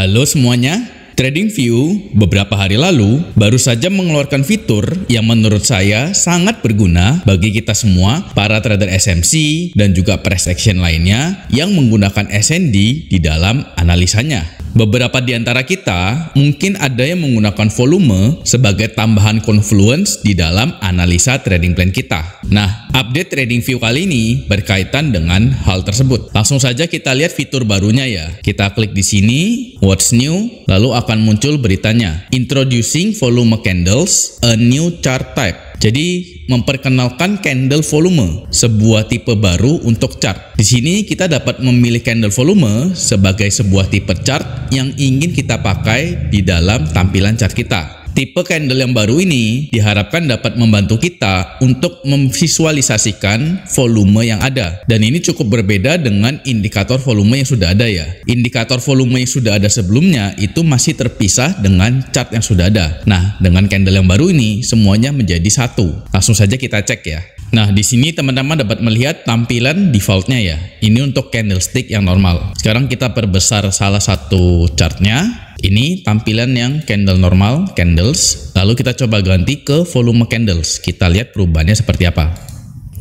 Halo semuanya, TradingView beberapa hari lalu baru saja mengeluarkan fitur yang menurut saya sangat berguna bagi kita semua para trader SMC dan juga price action lainnya yang menggunakan SND di dalam analisanya. Beberapa di antara kita mungkin ada yang menggunakan volume sebagai tambahan confluence di dalam analisa trading plan kita. Nah, update trading view kali ini berkaitan dengan hal tersebut. Langsung saja kita lihat fitur barunya ya. Kita klik di sini, what's new, lalu akan muncul beritanya. Introducing volume candles, a new chart type. Jadi memperkenalkan candle volume, sebuah tipe baru untuk chart. Di sini kita dapat memilih candle volume sebagai sebuah tipe chart yang ingin kita pakai di dalam tampilan chart kita. Tipe candle yang baru ini diharapkan dapat membantu kita untuk memvisualisasikan volume yang ada. Dan ini cukup berbeda dengan indikator volume yang sudah ada ya. Indikator volume yang sudah ada sebelumnya itu masih terpisah dengan chart yang sudah ada. Nah, dengan candle yang baru ini semuanya menjadi satu. Langsung saja kita cek ya. Nah, di sini teman-teman dapat melihat tampilan defaultnya ya. Ini untuk candlestick yang normal. Sekarang kita perbesar salah satu chartnya ini tampilan yang candle normal, candles. Lalu kita coba ganti ke volume candles. Kita lihat perubahannya seperti apa.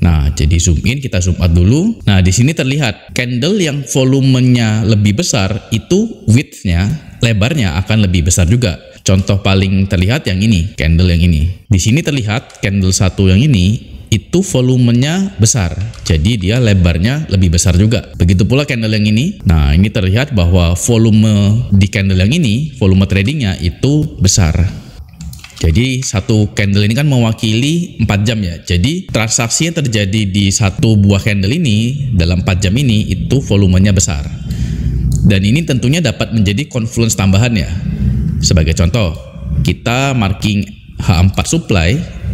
Nah, jadi zoom in, kita zoom out dulu. Nah, di sini terlihat candle yang volumenya lebih besar itu widthnya, lebarnya akan lebih besar juga. Contoh paling terlihat yang ini, candle yang ini. Di sini terlihat candle satu yang ini itu volumenya besar. Jadi dia lebarnya lebih besar juga. Begitu pula candle yang ini. Nah, ini terlihat bahwa volume di candle yang ini, volume tradingnya itu besar. Jadi satu candle ini kan mewakili 4 jam ya. Jadi transaksi yang terjadi di satu buah candle ini dalam 4 jam ini itu volumenya besar. Dan ini tentunya dapat menjadi confluence tambahan ya. Sebagai contoh, kita marking H4 supply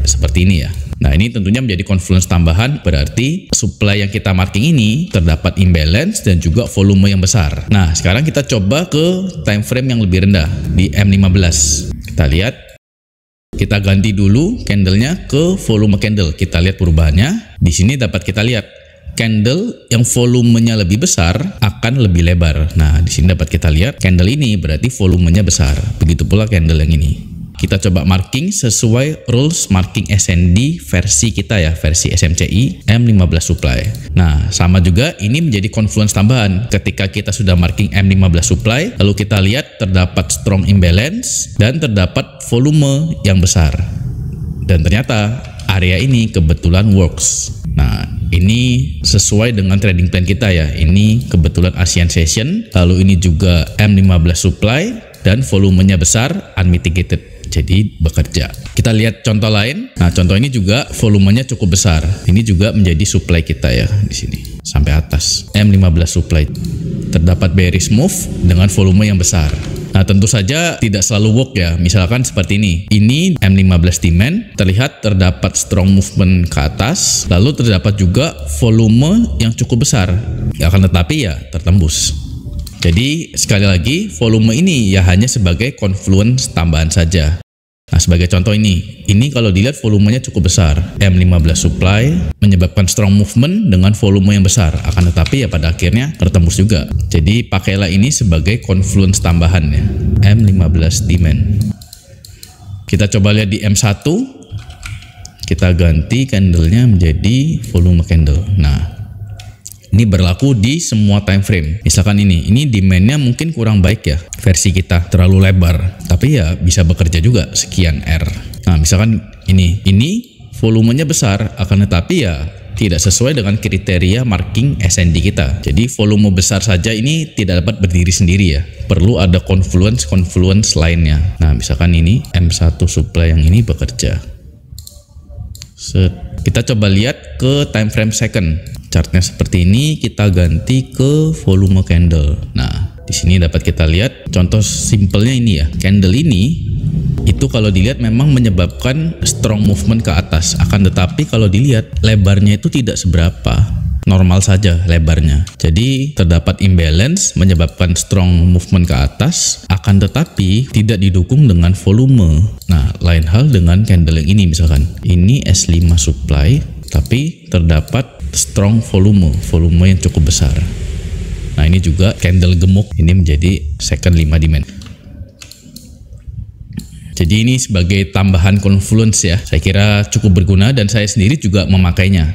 seperti ini ya. Nah, ini tentunya menjadi confluence tambahan berarti supply yang kita marking ini terdapat imbalance dan juga volume yang besar. Nah, sekarang kita coba ke time frame yang lebih rendah di M15. Kita lihat kita ganti dulu candlenya ke volume candle. Kita lihat perubahannya. Di sini dapat kita lihat candle yang volumenya lebih besar akan lebih lebar. Nah, di sini dapat kita lihat candle ini berarti volumenya besar. Begitu pula candle yang ini kita coba marking sesuai rules marking SND versi kita ya, versi SMCI M15 supply. Nah, sama juga ini menjadi confluence tambahan ketika kita sudah marking M15 supply, lalu kita lihat terdapat strong imbalance dan terdapat volume yang besar. Dan ternyata area ini kebetulan works. Nah, ini sesuai dengan trading plan kita ya. Ini kebetulan ASEAN Session, lalu ini juga M15 supply dan volumenya besar unmitigated jadi bekerja. Kita lihat contoh lain. Nah, contoh ini juga volumenya cukup besar. Ini juga menjadi supply kita ya di sini sampai atas. M15 supply terdapat bearish move dengan volume yang besar. Nah, tentu saja tidak selalu work ya. Misalkan seperti ini. Ini M15 demand terlihat terdapat strong movement ke atas, lalu terdapat juga volume yang cukup besar. akan tetapi ya tertembus. Jadi sekali lagi volume ini ya hanya sebagai confluence tambahan saja. Nah sebagai contoh ini, ini kalau dilihat volumenya cukup besar. M15 supply menyebabkan strong movement dengan volume yang besar. Akan tetapi ya pada akhirnya tertembus juga. Jadi pakailah ini sebagai confluence tambahan ya. M15 demand. Kita coba lihat di M1. Kita ganti candlenya menjadi volume candle. Nah ini berlaku di semua time frame. Misalkan ini, ini demandnya mungkin kurang baik ya, versi kita terlalu lebar. Tapi ya bisa bekerja juga sekian R. Nah misalkan ini, ini volumenya besar, akan tetapi ya tidak sesuai dengan kriteria marking SND kita. Jadi volume besar saja ini tidak dapat berdiri sendiri ya. Perlu ada confluence-confluence lainnya. Nah, misalkan ini M1 supply yang ini bekerja. Set. Kita coba lihat ke time frame second chartnya seperti ini kita ganti ke volume candle nah di sini dapat kita lihat contoh simpelnya ini ya candle ini itu kalau dilihat memang menyebabkan strong movement ke atas akan tetapi kalau dilihat lebarnya itu tidak seberapa normal saja lebarnya. Jadi terdapat imbalance menyebabkan strong movement ke atas akan tetapi tidak didukung dengan volume. Nah, lain hal dengan candle yang ini misalkan. Ini S5 supply tapi terdapat strong volume, volume yang cukup besar. Nah ini juga candle gemuk ini menjadi second 5 dimensi. Jadi ini sebagai tambahan confluence ya. Saya kira cukup berguna dan saya sendiri juga memakainya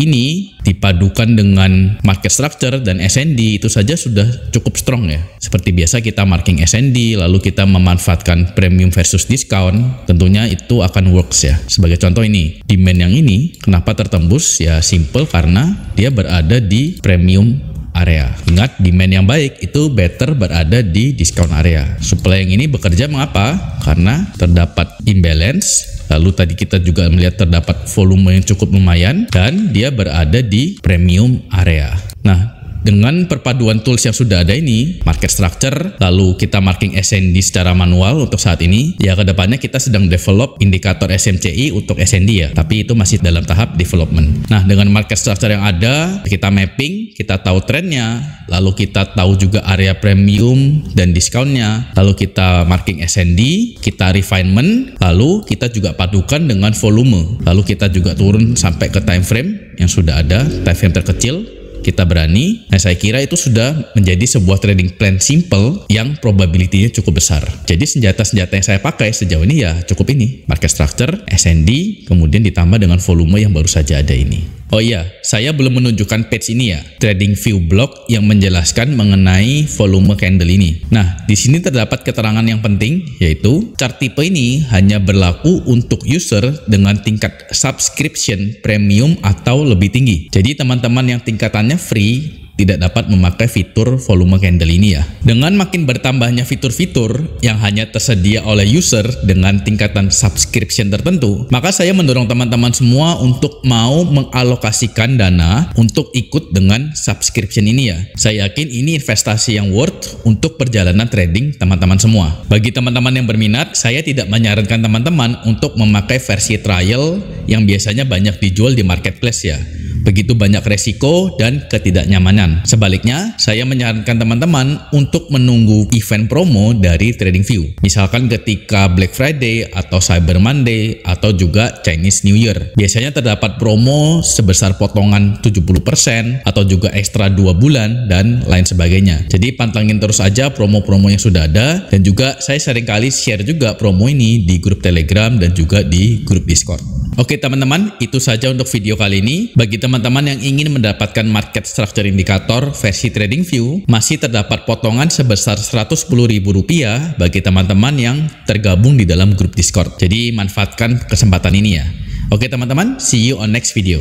ini dipadukan dengan market structure dan SND itu saja sudah cukup strong ya. Seperti biasa kita marking SND lalu kita memanfaatkan premium versus discount tentunya itu akan works ya. Sebagai contoh ini demand yang ini kenapa tertembus ya simple karena dia berada di premium area. Ingat demand yang baik itu better berada di discount area. Supply yang ini bekerja mengapa? Karena terdapat imbalance Lalu tadi kita juga melihat terdapat volume yang cukup lumayan dan dia berada di premium area. Nah, dengan perpaduan tools yang sudah ada ini, market structure, lalu kita marking SND secara manual untuk saat ini, ya kedepannya kita sedang develop indikator SMCI untuk SND ya, tapi itu masih dalam tahap development. Nah, dengan market structure yang ada, kita mapping, kita tahu trennya, lalu kita tahu juga area premium dan discountnya, lalu kita marking SND, kita refinement, lalu kita juga padukan dengan volume, lalu kita juga turun sampai ke time frame yang sudah ada, time frame terkecil, kita berani. Nah, saya kira itu sudah menjadi sebuah trading plan simple yang probability-nya cukup besar. Jadi senjata-senjata yang saya pakai sejauh ini ya cukup ini. Market structure, SND, kemudian ditambah dengan volume yang baru saja ada ini. Oh iya, saya belum menunjukkan page ini ya, trading view block yang menjelaskan mengenai volume candle ini. Nah, di sini terdapat keterangan yang penting, yaitu chart tipe ini hanya berlaku untuk user dengan tingkat subscription premium atau lebih tinggi. Jadi teman-teman yang tingkatannya free tidak dapat memakai fitur volume candle ini ya. Dengan makin bertambahnya fitur-fitur yang hanya tersedia oleh user dengan tingkatan subscription tertentu, maka saya mendorong teman-teman semua untuk mau mengalokasikan dana untuk ikut dengan subscription ini ya. Saya yakin ini investasi yang worth untuk perjalanan trading teman-teman semua. Bagi teman-teman yang berminat, saya tidak menyarankan teman-teman untuk memakai versi trial yang biasanya banyak dijual di marketplace ya begitu banyak resiko dan ketidaknyamanan. Sebaliknya, saya menyarankan teman-teman untuk menunggu event promo dari TradingView. Misalkan ketika Black Friday atau Cyber Monday atau juga Chinese New Year. Biasanya terdapat promo sebesar potongan 70% atau juga ekstra 2 bulan dan lain sebagainya. Jadi pantengin terus aja promo-promo yang sudah ada dan juga saya seringkali share juga promo ini di grup Telegram dan juga di grup Discord. Oke teman-teman, itu saja untuk video kali ini. Bagi teman-teman yang ingin mendapatkan market structure indikator versi trading view, masih terdapat potongan sebesar Rp110.000 bagi teman-teman yang tergabung di dalam grup Discord. Jadi manfaatkan kesempatan ini ya. Oke teman-teman, see you on next video.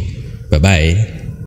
Bye-bye.